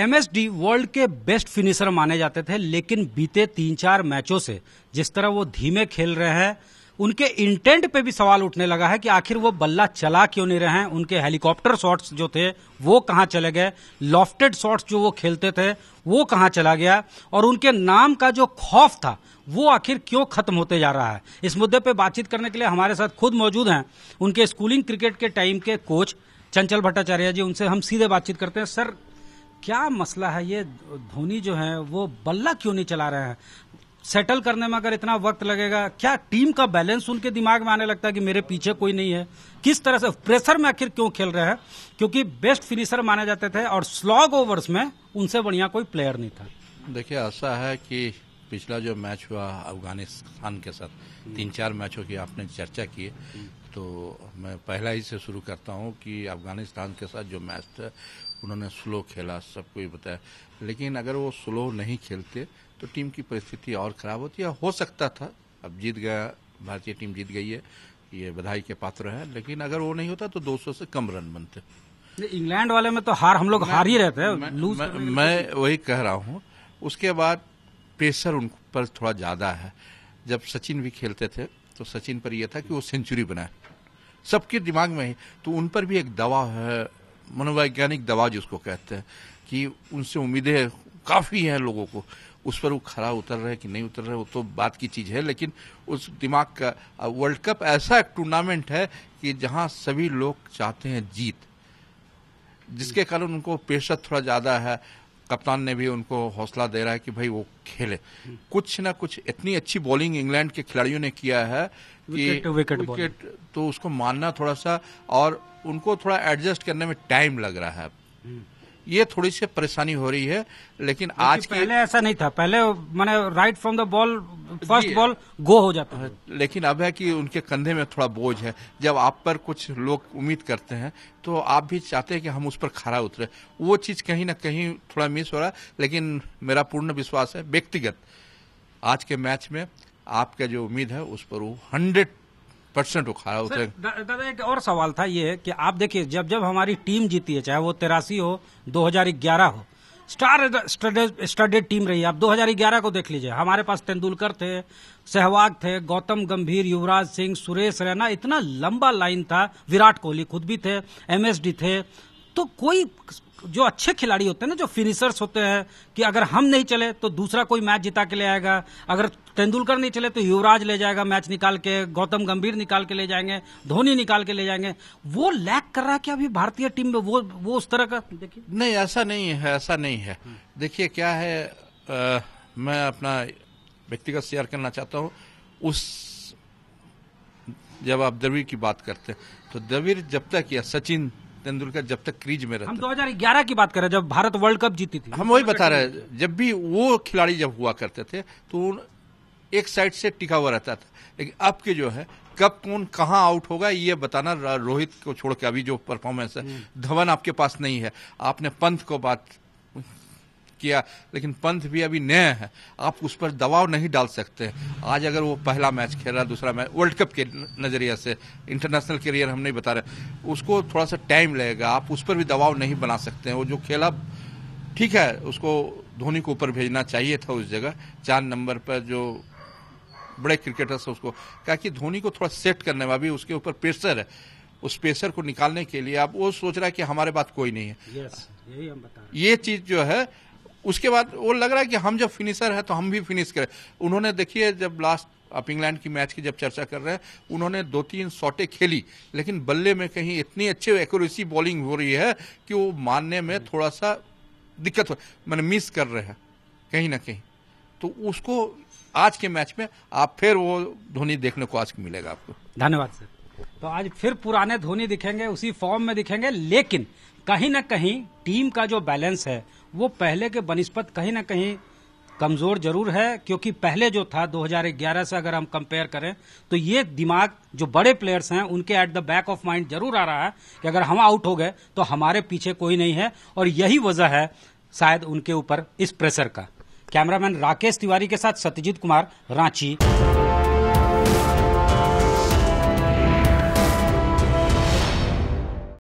MSD world के best finisher माने जाते थे लेकिन बीते तीन चार मैचों से जिस तरह वो धीमे खेल रहे हैं उनके इंटेंट पे भी सवाल उठने लगा है कि आखिर वो बल्ला चला क्यों नहीं रहे हैं उनके हेलीकॉप्टर शॉट्स जो थे वो कहाँ चले गए लॉफ्टेड शॉट्स जो वो खेलते थे वो कहाँ चला गया और उनके नाम का जो खौफ था वो आखिर क्यों खत्म होते जा रहा है इस मुद्दे पे बातचीत करने के लिए हमारे साथ खुद मौजूद हैं उनके स्कूलिंग क्रिकेट के टाइम के कोच चंचल भट्टाचार्य जी उनसे हम सीधे बातचीत करते हैं सर क्या मसला है ये धोनी जो है वो बल्ला क्यों नहीं चला रहे हैं सेटल करने में अगर इतना वक्त लगेगा क्या टीम का बैलेंस उनके दिमाग में आने लगता है कि मेरे पीछे कोई नहीं है किस तरह से प्रेशर में आखिर क्यों खेल रहे हैं क्योंकि बेस्ट फिनिशर माने जाते थे और स्लॉग ओवर्स में उनसे बढ़िया कोई प्लेयर नहीं था देखिए ऐसा है कि पिछला जो मैच हुआ अफगानिस्तान के साथ तीन चार मैचों की आपने चर्चा की तो मैं पहला ही से शुरू करता हूँ कि अफगानिस्तान के साथ जो मैच था उन्होंने स्लो खेला सबको ही बताया लेकिन अगर वो स्लो नहीं खेलते तो टीम की परिस्थिति और ख़राब होती है हो सकता था अब जीत गया भारतीय टीम जीत गई है ये बधाई के पात्र है लेकिन अगर वो नहीं होता तो 200 से कम रन बनते इंग्लैंड वाले में तो हार हम लोग हार ही रहते हैं मैं, मैं, तो मैं वही कह रहा हूँ उसके बाद प्रेशर उन पर थोड़ा ज़्यादा है जब सचिन भी खेलते थे तो सचिन पर यह था कि वो सेंचुरी बनाए सबके दिमाग में है तो उन पर भी एक दवा है मनोवैज्ञानिक दवा जिसको कहते हैं कि उनसे उम्मीदें काफ़ी हैं लोगों को उस पर वो खरा उतर रहे कि नहीं उतर रहे वो तो बात की चीज़ है लेकिन उस दिमाग का वर्ल्ड कप ऐसा एक टूर्नामेंट है कि जहां सभी लोग चाहते हैं जीत जिसके कारण उनको प्रेशर थोड़ा ज़्यादा है कप्तान ने भी उनको हौसला दे रहा है कि भाई वो खेले कुछ ना कुछ इतनी अच्छी बॉलिंग इंग्लैंड के खिलाड़ियों ने किया है कि विकेट, विकेट, विकेट तो उसको मानना थोड़ा सा और उनको थोड़ा एडजस्ट करने में टाइम लग रहा है हम्म। ये थोड़ी सी परेशानी हो रही है लेकिन आज पहले ऐसा नहीं था पहले मैंने right from the ball first ball go हो जाता है हाँ, लेकिन अब है कि उनके कंधे में थोड़ा बोझ है जब आप पर कुछ लोग उम्मीद करते हैं तो आप भी चाहते हैं कि हम उस पर खरा उतरे वो चीज कहीं ना कहीं थोड़ा मिस हो रहा है लेकिन मेरा पूर्ण विश्वास है व्यक्तिगत आज के मैच में आपका जो उम्मीद है उस पर वो हंड्रेड परसेंट उखाड़ा उतरेगा दादा एक और सवाल था ये कि आप देखिए जब जब हमारी टीम जीती है चाहे वो तेरासी हो 2011 हो स्टार स्टडेड टीम रही आप 2011 को देख लीजिए हमारे पास तेंदुलकर थे सहवाग थे गौतम गंभीर युवराज सिंह सुरेश रैना इतना लंबा लाइन था विराट कोहली खुद भी थे एमएसडी थे तो कोई जो अच्छे खिलाड़ी होते हैं ना जो फिनिशर्स होते हैं कि अगर हम नहीं चले तो दूसरा कोई मैच जिता के ले आएगा अगर तेंदुलकर नहीं चले तो युवराज ले जाएगा मैच निकाल के गौतम गंभीर निकाल के ले जाएंगे धोनी निकाल के ले जाएंगे वो लैक कर रहा है क्या अभी भारतीय टीम में वो वो उस तरह का देखिए नहीं ऐसा नहीं है ऐसा नहीं है हम्म। देखिए क्या है आ, मैं अपना व्यक्तिगत शेयर करना चाहता हूँ उस जब आप दवीर की बात करते हैं तो दवीर जब तक या सचिन तेंदुलकर जब तक क्रीज में रहता हम 2011 की बात कर रहे हैं जब भारत वर्ल्ड कप जीती थी हम वही बता रहे हैं जब भी वो खिलाड़ी जब हुआ करते थे तो एक साइड से टिका हुआ रहता था लेकिन अब के जो है कब कौन कहाँ आउट होगा ये बताना रोहित को छोड़ के अभी जो परफॉर्मेंस है हम्म। धवन आपके पास नहीं है आपने पंथ को बात किया लेकिन पंथ भी अभी नया है आप उस पर दबाव नहीं डाल सकते आज अगर वो पहला मैच खेल रहा है दूसरा मैच वर्ल्ड कप के नज़रिया से इंटरनेशनल करियर हम नहीं बता रहे उसको थोड़ा सा टाइम लगेगा आप उस पर भी दबाव नहीं बना सकते हैं वो जो खेला ठीक है उसको धोनी को ऊपर भेजना चाहिए था उस जगह चार नंबर पर जो बड़े क्रिकेटर्स उसको क्या कि धोनी को थोड़ा सेट करने में अभी उसके ऊपर प्रेशर है उस प्रेशर को निकालने के लिए आप वो सोच रहा है कि हमारे बात कोई नहीं है yes, यही हम बता रहे ये चीज जो है उसके बाद वो लग रहा है कि हम जब फिनिशर है तो हम भी फिनिश करें उन्होंने देखिए जब लास्ट आप इंग्लैंड की मैच की जब चर्चा कर रहे हैं उन्होंने दो तीन शॉटें खेली लेकिन बल्ले में कहीं इतनी अच्छी एक्यूरेसी बॉलिंग हो रही है कि वो मारने में हम्म। थोड़ा सा दिक्कत हो मैंने मिस कर रहे हैं कहीं ना कहीं तो उसको आज के मैच में आप फिर वो धोनी देखने को आज मिलेगा आपको धन्यवाद सर तो आज फिर पुराने धोनी दिखेंगे उसी फॉर्म में दिखेंगे लेकिन कहीं ना कहीं टीम का जो बैलेंस है वो पहले के बनस्पत कहीं ना कहीं कमज़ोर जरूर है क्योंकि पहले जो था 2011 से अगर हम कंपेयर करें तो ये दिमाग जो बड़े प्लेयर्स हैं उनके at the back of mind जरूर आ रहा है कि अगर हम आउट हो गए तो हमारे पीछे कोई नहीं है और यही वजह है शायद उनके ऊपर इस प्रेशर का कैमरामैन राकेश तिवारी के साथ सत्यजीत कुमार रांची